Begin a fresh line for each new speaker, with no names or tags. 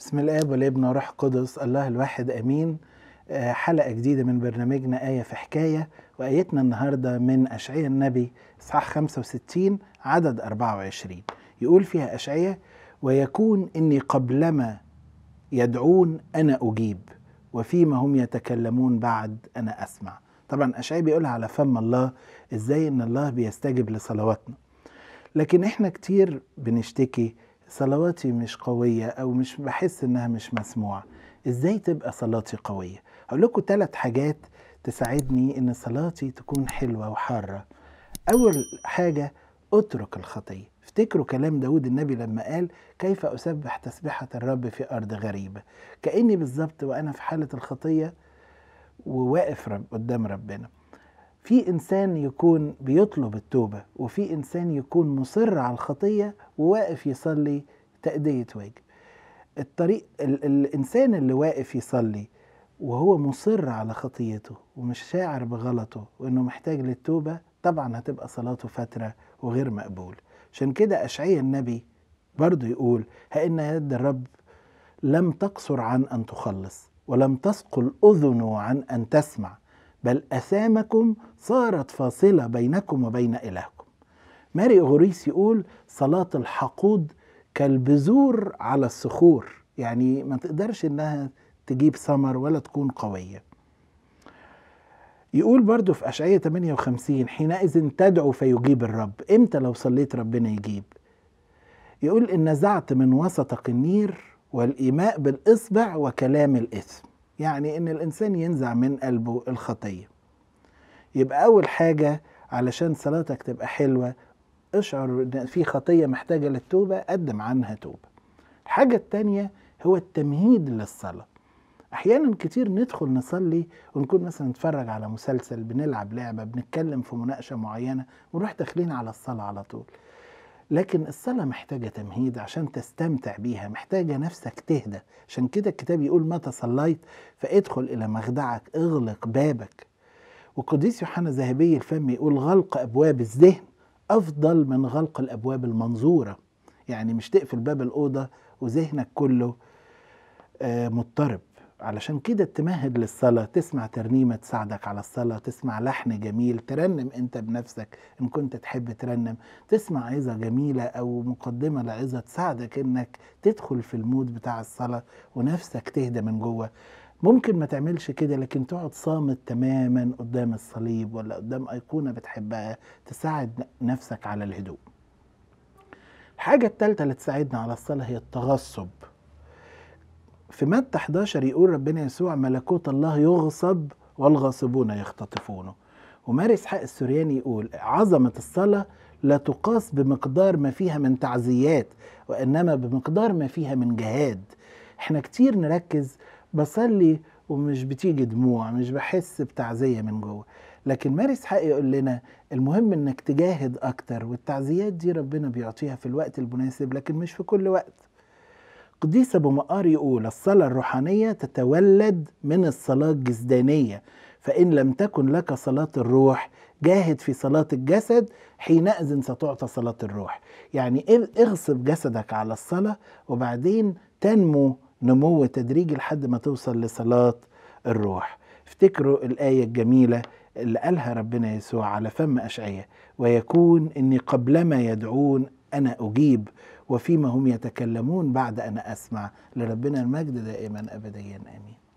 بسم الاب والابن وروح قدس الله الواحد امين آه، حلقه جديده من برنامجنا ايه في حكايه وايتنا النهارده من اشعياء النبي اصحاح 65 عدد 24 يقول فيها اشعياء ويكون اني قبلما يدعون انا اجيب وفيما هم يتكلمون بعد انا اسمع طبعا اشعياء بيقولها على فم الله ازاي ان الله بيستجب لصلواتنا لكن احنا كتير بنشتكي صلواتي مش قوية أو مش بحس إنها مش مسموعة إزاي تبقى صلاتي قوية هقول لكم ثلاث حاجات تساعدني إن صلاتي تكون حلوة وحارة أول حاجة اترك الخطية افتكروا كلام داود النبي لما قال كيف أسبح تسبحة الرب في أرض غريبة كأني بالظبط وأنا في حالة الخطية وواقف رب قدام ربنا في انسان يكون بيطلب التوبه وفي انسان يكون مصر على الخطيه وواقف يصلي تأدية واجب الطريق ال الانسان اللي واقف يصلي وهو مصر على خطيته ومش شاعر بغلطه وانه محتاج للتوبه طبعا هتبقى صلاته فتره وغير مقبول عشان كده اشعيا النبي برضه يقول ها ان يد الرب لم تقصر عن ان تخلص ولم تثقل اذنه عن ان تسمع بل أثامكم صارت فاصلة بينكم وبين إلهكم ماري أغوريس يقول صلاة الحقود كالبذور على الصخور يعني ما تقدرش إنها تجيب ثمر ولا تكون قوية يقول برضو في أشعية 58 حينئذ تدعو فيجيب الرب إمتى لو صليت ربنا يجيب يقول إن نزعت من وسط النير والإيماء بالإصبع وكلام الإثم يعني ان الانسان ينزع من قلبه الخطيه يبقى اول حاجه علشان صلاتك تبقى حلوه اشعر ان في خطيه محتاجه للتوبه قدم عنها توبه الحاجه التانيه هو التمهيد للصلاه احيانا كتير ندخل نصلي ونكون مثلا نتفرج على مسلسل بنلعب لعبه بنتكلم في مناقشه معينه ونروح داخلين على الصلاه على طول لكن الصلاة محتاجة تمهيد عشان تستمتع بيها محتاجة نفسك تهدى عشان كده الكتاب يقول متى صليت فادخل إلى مخدعك اغلق بابك وقديس يوحنا الذهبي الفم يقول غلق أبواب الذهن أفضل من غلق الأبواب المنظورة يعني مش تقفل باب الأوضة وذهنك كله آه، مضطرب علشان كده تمهد للصلاة تسمع ترنيمة تساعدك على الصلاة تسمع لحن جميل ترنم انت بنفسك ان كنت تحب ترنم تسمع عظة جميلة او مقدمة لعظة تساعدك انك تدخل في المود بتاع الصلاة ونفسك تهدى من جوه ممكن ما تعملش كده لكن تقعد صامت تماما قدام الصليب ولا قدام أيقونة بتحبها تساعد نفسك على الهدوء الحاجة الثالثة اللي تساعدنا على الصلاة هي التغصب في متى 11 يقول ربنا يسوع ملكوت الله يغصب والغاصبون يختطفونه وماري اسحاق السورياني يقول عظمة الصلاة لا تقاس بمقدار ما فيها من تعزيات وإنما بمقدار ما فيها من جهاد احنا كتير نركز بصلي ومش بتيجي دموع مش بحس بتعزية من جوه لكن ماري اسحاق يقول لنا المهم انك تجاهد اكتر والتعزيات دي ربنا بيعطيها في الوقت المناسب لكن مش في كل وقت ابو مقار يقول الصلاة الروحانية تتولد من الصلاة الجسدانية فإن لم تكن لك صلاة الروح جاهد في صلاة الجسد حينئذ ستعطى صلاة الروح يعني اغصب جسدك على الصلاة وبعدين تنمو نمو تدريجي لحد ما توصل لصلاة الروح افتكروا الآية الجميلة اللي قالها ربنا يسوع على فم أشعية ويكون إني قبلما يدعون أنا أجيب وفيما هم يتكلمون بعد أن أسمع لربنا المجد دائما أبديا آمين